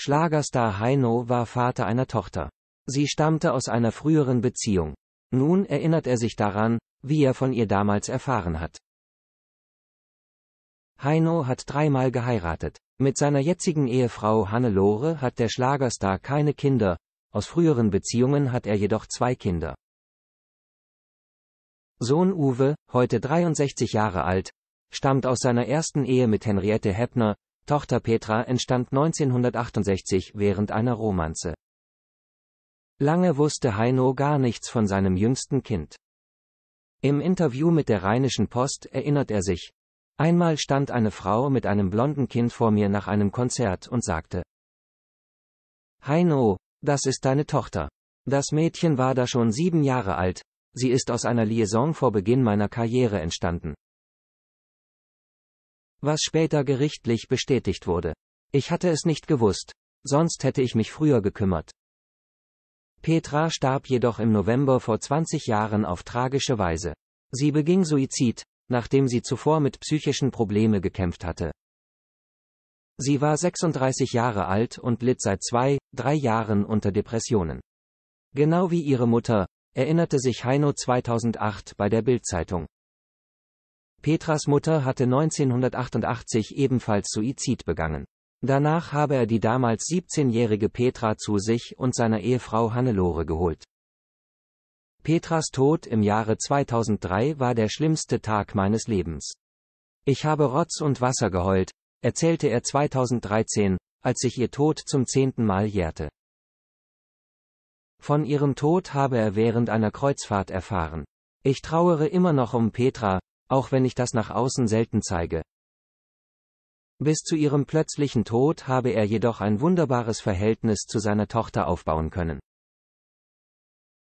Schlagerstar Heino war Vater einer Tochter. Sie stammte aus einer früheren Beziehung. Nun erinnert er sich daran, wie er von ihr damals erfahren hat. Heino hat dreimal geheiratet. Mit seiner jetzigen Ehefrau Hannelore hat der Schlagerstar keine Kinder, aus früheren Beziehungen hat er jedoch zwei Kinder. Sohn Uwe, heute 63 Jahre alt, stammt aus seiner ersten Ehe mit Henriette Heppner, Tochter Petra entstand 1968 während einer Romanze. Lange wusste Heino gar nichts von seinem jüngsten Kind. Im Interview mit der Rheinischen Post erinnert er sich. Einmal stand eine Frau mit einem blonden Kind vor mir nach einem Konzert und sagte. Heino, das ist deine Tochter. Das Mädchen war da schon sieben Jahre alt, sie ist aus einer Liaison vor Beginn meiner Karriere entstanden. Was später gerichtlich bestätigt wurde. Ich hatte es nicht gewusst. Sonst hätte ich mich früher gekümmert. Petra starb jedoch im November vor 20 Jahren auf tragische Weise. Sie beging Suizid, nachdem sie zuvor mit psychischen Problemen gekämpft hatte. Sie war 36 Jahre alt und litt seit zwei, drei Jahren unter Depressionen. Genau wie ihre Mutter, erinnerte sich Heino 2008 bei der Bildzeitung. Petras Mutter hatte 1988 ebenfalls Suizid begangen. Danach habe er die damals 17-jährige Petra zu sich und seiner Ehefrau Hannelore geholt. Petras Tod im Jahre 2003 war der schlimmste Tag meines Lebens. Ich habe Rotz und Wasser geheult, erzählte er 2013, als sich ihr Tod zum zehnten Mal jährte. Von ihrem Tod habe er während einer Kreuzfahrt erfahren. Ich trauere immer noch um Petra, auch wenn ich das nach außen selten zeige. Bis zu ihrem plötzlichen Tod habe er jedoch ein wunderbares Verhältnis zu seiner Tochter aufbauen können.